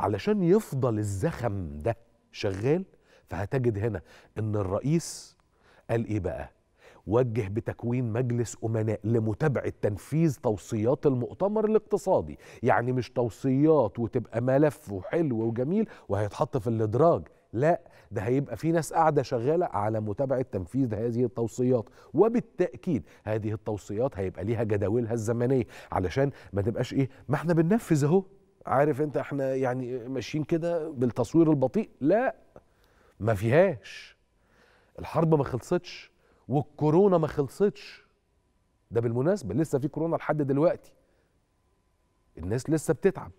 علشان يفضل الزخم ده شغال فهتجد هنا ان الرئيس قال ايه بقى وجه بتكوين مجلس امناء لمتابعه تنفيذ توصيات المؤتمر الاقتصادي يعني مش توصيات وتبقى ملف وحلو وجميل وهيتحط في الادراج لا ده هيبقى في ناس قاعده شغاله على متابعه تنفيذ هذه التوصيات وبالتاكيد هذه التوصيات هيبقى ليها جداولها الزمنيه علشان ما تبقاش ايه ما احنا بننفذ اهو عارف انت احنا يعني ماشيين كده بالتصوير البطيء لا ما فيهاش الحرب ما خلصتش والكورونا ما خلصتش ده بالمناسبه لسه في كورونا لحد دلوقتي الناس لسه بتتعب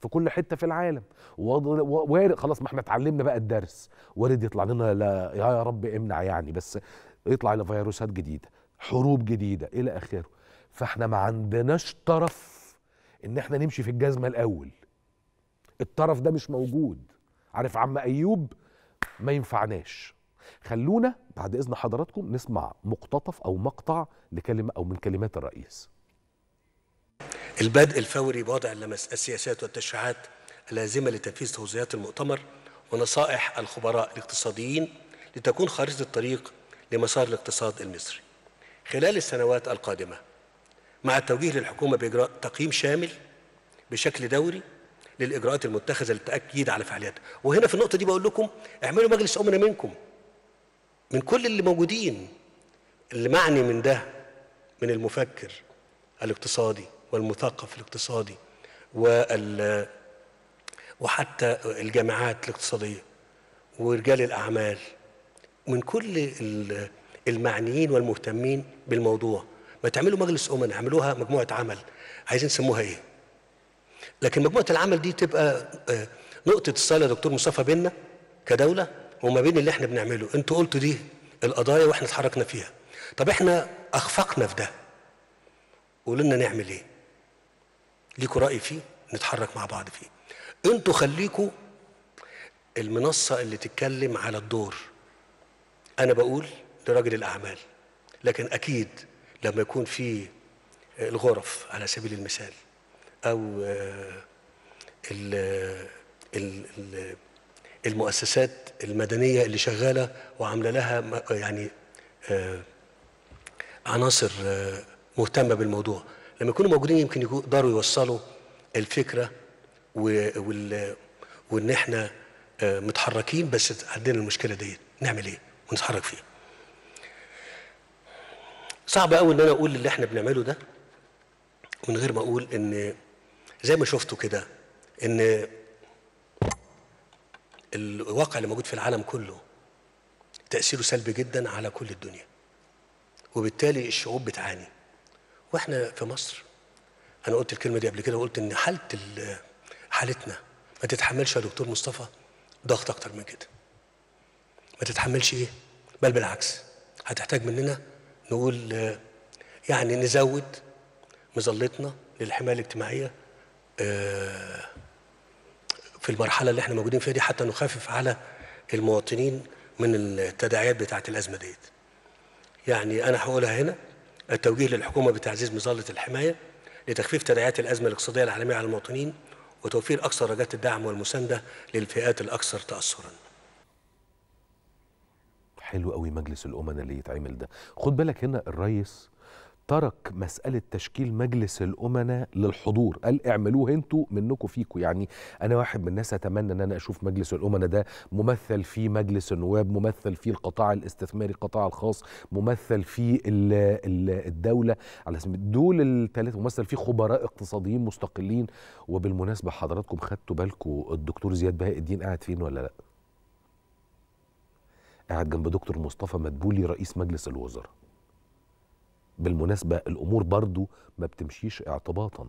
في كل حته في العالم وارد خلاص ما احنا اتعلمنا بقى الدرس وارد يطلع لنا لا يا رب امنع يعني بس يطلع لنا فيروسات جديده حروب جديده الى اخره فاحنا ما عندناش طرف ان احنا نمشي في الجزمه الاول الطرف ده مش موجود عارف عم ايوب ما ينفعناش خلونا بعد اذن حضراتكم نسمع مقتطف او مقطع لكلمه او من كلمات الرئيس البدء الفوري بوضع السياسات والتشريعات اللازمه لتنفيذ توصيات المؤتمر ونصائح الخبراء الاقتصاديين لتكون خارطه الطريق لمسار الاقتصاد المصري خلال السنوات القادمه مع التوجيه للحكومة بإجراء تقييم شامل بشكل دوري للإجراءات المتخذة للتأكيد على فعالياتها وهنا في النقطة دي بقول لكم اعملوا مجلس أمنا منكم من كل اللي موجودين اللي معني من ده من المفكر الاقتصادي والمثقف الاقتصادي وال وحتى الجامعات الاقتصادية ورجال الأعمال من كل المعنيين والمهتمين بالموضوع ما تعملوا مجلس امنا اعملوها مجموعه عمل عايزين نسموها ايه لكن مجموعه العمل دي تبقى آه، نقطه الصلاه دكتور مصطفى بينا كدوله وما بين اللي احنا بنعمله انتوا قلتوا دي القضايا واحنا اتحركنا فيها طب احنا اخفقنا في ده قولوا لنا نعمل ايه ليكوا راي فيه نتحرك مع بعض فيه انتوا خليكوا المنصه اللي تتكلم على الدور انا بقول لراجل الاعمال لكن اكيد لما يكون في الغرف على سبيل المثال او آه، المؤسسات المدنيه اللي شغاله وعامله لها يعني آه، عناصر آه، مهتمه بالموضوع لما يكونوا موجودين يمكن يقدروا يوصلوا الفكره وال وان احنا متحركين بس عندنا المشكله ديت نعمل ايه ونتحرك فيها صعب قوي ان انا اقول اللي احنا بنعمله ده من غير ما اقول ان زي ما شفتوا كده ان الواقع اللي موجود في العالم كله تاثيره سلبي جدا على كل الدنيا وبالتالي الشعوب بتعاني واحنا في مصر انا قلت الكلمه دي قبل كده وقلت ان حاله حالتنا ما تتحملش يا دكتور مصطفى ضغط اكتر من كده ما تتحملش ايه بل بالعكس هتحتاج مننا نقول يعني نزود مظلتنا للحمايه الاجتماعيه آه، في المرحله اللي احنا موجودين فيها دي حتى نخفف على المواطنين من التداعيات بتاعه الازمه ديت. يعني انا هقولها هنا التوجيه للحكومه بتعزيز مظله الحمايه لتخفيف تداعيات الازمه الاقتصاديه العالميه على المواطنين وتوفير اكثر درجات الدعم والمسانده للفئات الاكثر تاثرا. حلو قوي مجلس الامناء اللي يتعمل ده خد بالك هنا الرئيس ترك مسألة تشكيل مجلس الأمناء للحضور قال اعملوه انتوا منكم فيكم يعني أنا واحد من الناس أتمنى أن أنا أشوف مجلس الأمناء ده ممثل في مجلس النواب ممثل في القطاع الاستثماري القطاع الخاص ممثل في الدولة على سبيل دول الثلاثة ممثل في خبراء اقتصاديين مستقلين وبالمناسبة حضراتكم خدتوا بالكم الدكتور زياد بهاء الدين قاعد فين ولا لأ؟ قاعد جنب دكتور مصطفى مدبولي رئيس مجلس الوزراء بالمناسبة الأمور برضو ما بتمشيش اعتباطا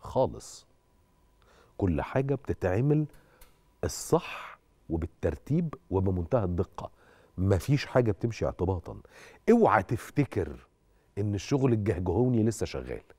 خالص كل حاجة بتتعمل الصح وبالترتيب وبمنتهى الدقة ما فيش حاجة بتمشي اعتباطا اوعى تفتكر ان الشغل الجهجهوني لسه شغال